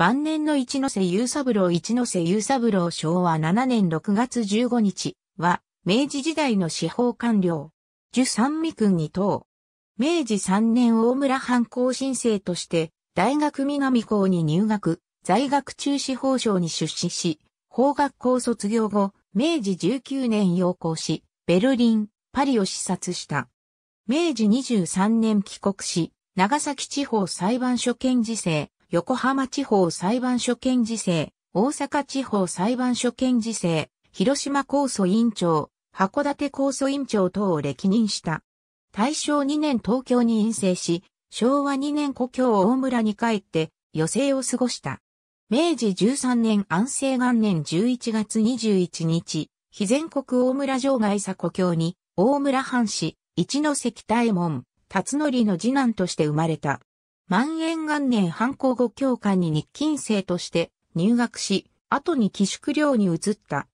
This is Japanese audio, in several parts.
晩年の一ノ瀬雄三郎一ノ瀬雄三郎昭和7年6月15日は、明治時代の司法官僚、樹三味君に等。明治3年大村藩校申請として、大学南校に入学、在学中司法省に出資し、法学校卒業後、明治19年要校し、ベルリン、パリを視察した。明治23年帰国し、長崎地方裁判所検事制、横浜地方裁判所検事制、大阪地方裁判所検事制、広島控訴委員長、函館控訴委員長等を歴任した。大正2年東京に院性し、昭和2年故郷大村に帰って余生を過ごした。明治13年安政元年11月21日、非全国大村城外佐故郷に、大村藩士、一関大門、辰則の次男として生まれた。万延元年反抗後教官に日勤生として入学し、後に寄宿寮に移った。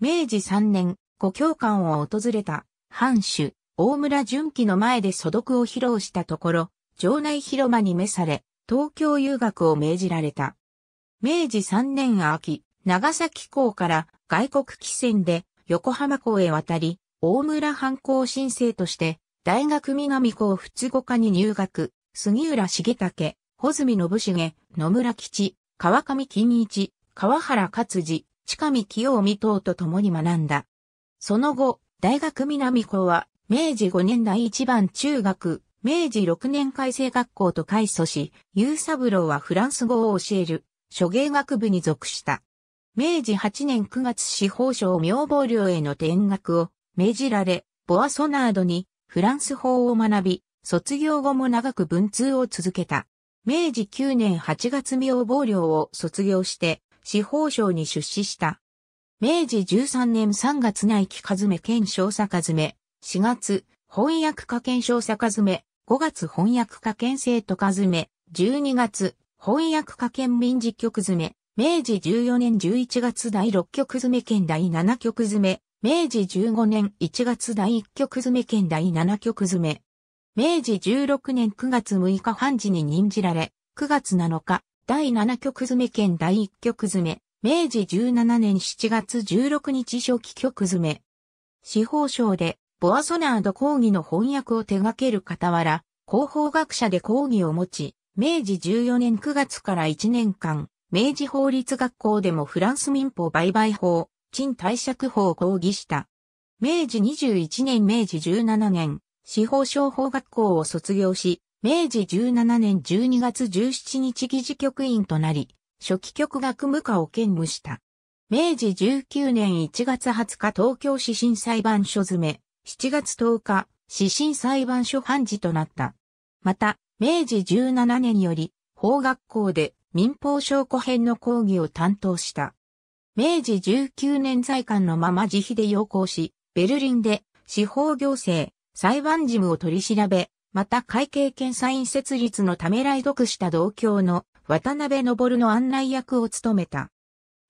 明治3年、後教官を訪れた、藩主、大村純樹の前で素読を披露したところ、城内広間に召され、東京遊学を命じられた。明治3年秋、長崎港から外国汽船で横浜港へ渡り、大村藩校申請として、大学南校仏語科に入学。杉浦重武、穂積信重、野村吉、川上金一、川原勝次、近見清美等と共に学んだ。その後、大学南校は、明治5年第一番中学、明治6年改正学校と改祖し、ユーサブローはフランス語を教える、諸芸学部に属した。明治8年9月司法省妙法寮への転学を命じられ、ボアソナードにフランス法を学び、卒業後も長く文通を続けた。明治9年8月明防寮を卒業して、司法省に出資した。明治13年3月内期かずめ兼小作かずめ、4月、翻訳家兼小作かずめ、5月翻訳家兼生徒かずめ、12月、翻訳家兼民事局詰め、明治14年11月第6局詰め兼第7局詰め、明治15年1月第1局詰め兼第7局詰め、明治16年9月6日判事に任じられ、9月7日、第7局詰め兼第1局詰め、明治17年7月16日初期局詰め。司法省で、ボアソナード講義の翻訳を手掛ける傍ら、広報学者で講義を持ち、明治14年9月から1年間、明治法律学校でもフランス民法売買法、賃貸借法を講義した。明治21年明治17年、司法商法学校を卒業し、明治17年12月17日議事局員となり、初期局学務課を兼務した。明治19年1月20日東京指針裁判所詰め、7月10日、指針裁判所判事となった。また、明治17年より、法学校で民法証拠編の講義を担当した。明治19年在官のまま自費で要行し、ベルリンで司法行政、裁判事務を取り調べ、また会計検査院設立のため来読した同郷の渡辺昇の案内役を務めた。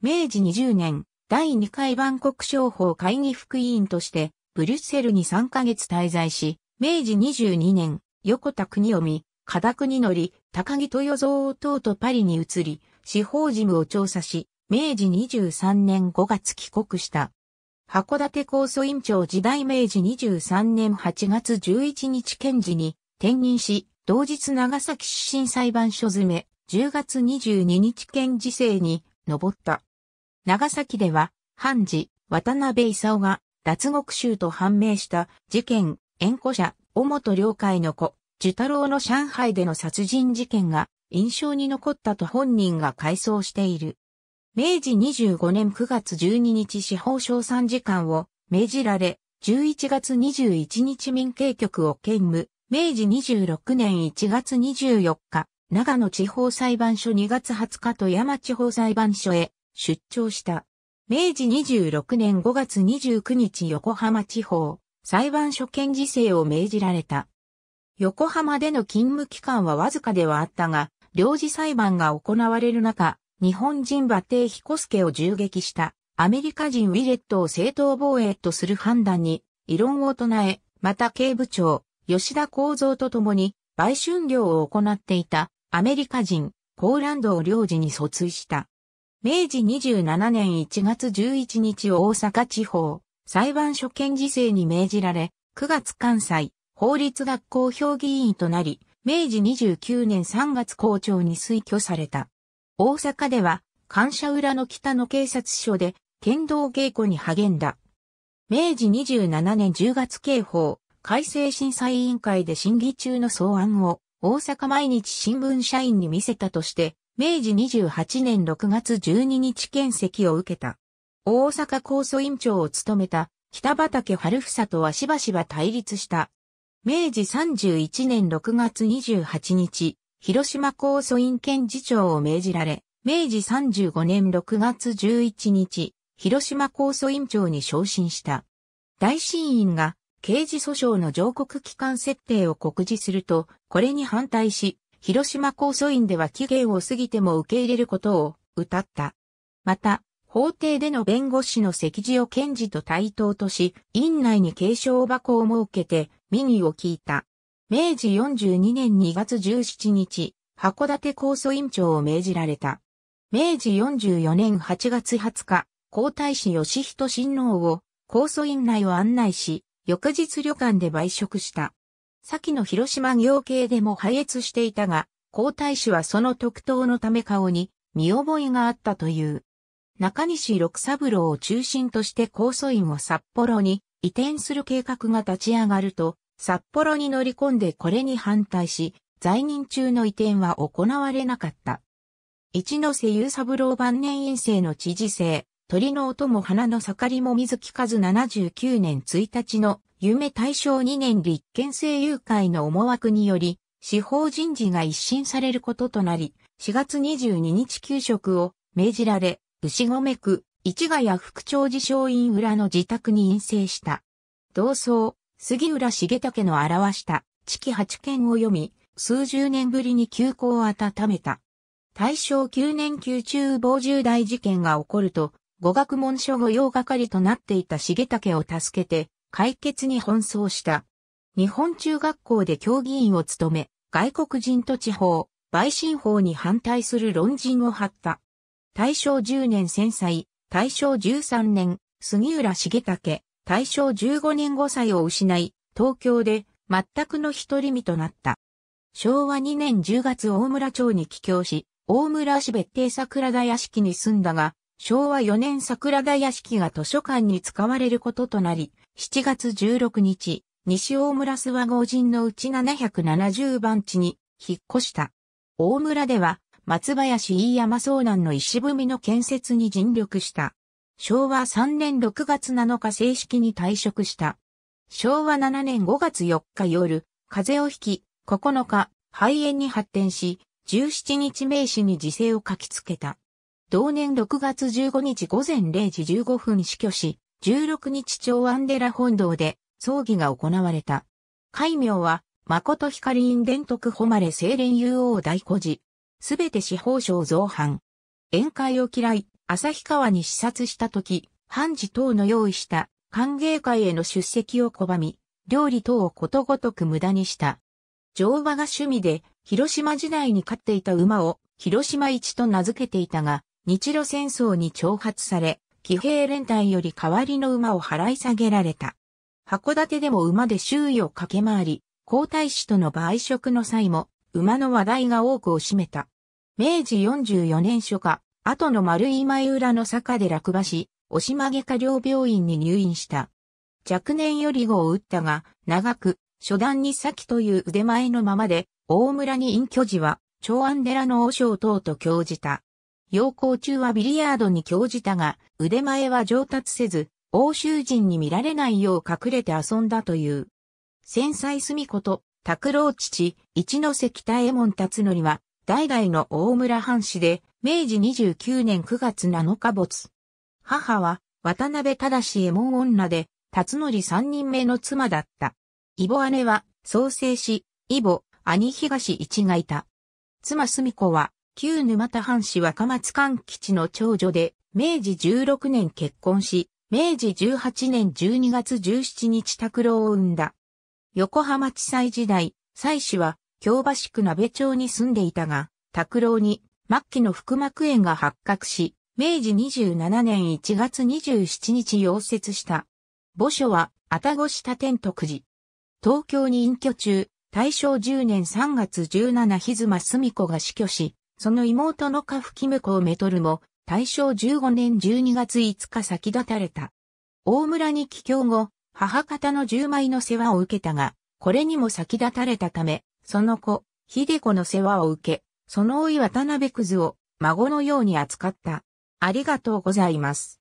明治20年、第2回万国商法会議副委員として、ブリュッセルに3ヶ月滞在し、明治22年、横田国臣、加田国則、高木豊造等とパリに移り、司法事務を調査し、明治23年5月帰国した。函館高訴院長時代明治23年8月11日検事に転任し、同日長崎出身裁判所詰め、10月22日検事制に上った。長崎では、判事、渡辺勲が脱獄囚と判明した事件、縁故者、尾本良海の子、樹太郎の上海での殺人事件が印象に残ったと本人が回想している。明治25年9月12日司法省参事官を命じられ、11月21日民警局を兼務、明治26年1月24日、長野地方裁判所2月20日富山地方裁判所へ出張した。明治26年5月29日横浜地方裁判所検事制を命じられた。横浜での勤務期間はわずかではあったが、領事裁判が行われる中、日本人馬帝彦助を銃撃したアメリカ人ウィレットを正当防衛とする判断に異論を唱え、また警部長、吉田幸三と共に売春料を行っていたアメリカ人コーランドを領事に訴追した。明治27年1月11日大阪地方裁判所検事制に命じられ、9月関西法律学校評議員となり、明治29年3月校長に推挙された。大阪では、感謝裏の北の警察署で、剣道稽古に励んだ。明治27年10月刑法、改正審査委員会で審議中の草案を、大阪毎日新聞社員に見せたとして、明治28年6月12日検席を受けた。大阪高訴委員長を務めた北畠春房とはしばしば対立した。明治31年6月28日、広島高訴院検事長を命じられ、明治35年6月11日、広島高訴院長に昇進した。大審院が刑事訴訟の上告期間設定を告示すると、これに反対し、広島高訴院では期限を過ぎても受け入れることを謳った。また、法廷での弁護士の席次を検事と対等とし、院内に継承箱を設けて、民意を聞いた。明治42年2月17日、函館高祖院長を命じられた。明治44年8月20日、皇太子義人親王を高祖院内を案内し、翌日旅館で売食した。先の広島行刑でも敗越していたが、皇太子はその特等のため顔に見覚えがあったという。中西六三郎を中心として高祖院を札幌に移転する計画が立ち上がると、札幌に乗り込んでこれに反対し、在任中の移転は行われなかった。一ノ瀬雄三郎晩年院生の知事生、鳥の音も花の盛りも水木数79年1日の夢大正2年立憲政友会の思惑により、司法人事が一新されることとなり、4月22日給食を命じられ、牛込区、市ヶ谷副長寺松院裏の自宅に陰性した。同窓、杉浦重武の表した地期八件を読み、数十年ぶりに休校を温めた。大正9年級中防重大事件が起こると、語学文書御用係となっていた重武を助けて、解決に奔走した。日本中学校で教議員を務め、外国人と地方、陪審法に反対する論陣を張った。大正10年戦災、大正13年、杉浦重武、大正15年5歳を失い、東京で全くの一人身となった。昭和2年10月大村町に帰郷し、大村市別邸桜田屋敷に住んだが、昭和4年桜田屋敷が図書館に使われることとなり、7月16日、西大村諏訪合人のうち770番地に引っ越した。大村では、松林飯山遭難の石踏みの建設に尽力した。昭和3年6月7日正式に退職した。昭和7年5月4日夜、風邪をひき、9日、肺炎に発展し、17日名詞に辞世を書きつけた。同年6月15日午前0時15分死去し、16日長アンデラ本堂で葬儀が行われた。戒名は、誠光院伝徳誉れ清廉雄王大孤児。すべて司法省造反。宴会を嫌い、旭川に視察した時、判事等の用意した歓迎会への出席を拒み、料理等をことごとく無駄にした。乗馬が趣味で、広島時代に飼っていた馬を広島一と名付けていたが、日露戦争に挑発され、騎兵連隊より代わりの馬を払い下げられた。函館でも馬で周囲を駆け回り、皇太子との売食の際も、馬の話題が多くを占めた。明治44年初夏、後の丸井前裏の坂で落馬し、押し曲げ下両病院に入院した。若年より号を打ったが、長く、初段に先という腕前のままで、大村に隠居時は、長安寺の和尚等と教じた。陽光中はビリヤードに興じたが、腕前は上達せず、欧州人に見られないよう隠れて遊んだという。繊細澄子と、拓郎父、一ノ関大右衛門達則は、代々の大村藩士で、明治29年9月7日没。母は、渡辺正右衛門女で、辰則三人目の妻だった。イボ姉は、創生し、イボ、兄東一がいた。妻住子は、旧沼田藩士若松勘吉の長女で、明治16年結婚し、明治18年12月17日拓郎を産んだ。横浜地裁時代、妻子は京橋区鍋町に住んでいたが、拓郎に末期の腹膜炎が発覚し、明治27年1月27日溶接した。墓所は、あたごした天徳寺。東京に隠居中、大正10年3月17日妻住子が死去し、その妹の家父絹子をめとるも、大正15年12月5日先立たれた。大村に帰郷後、母方の10枚の世話を受けたが、これにも先立たれたため、その子、秀子の世話を受け、その老い渡辺くずを孫のように扱った。ありがとうございます。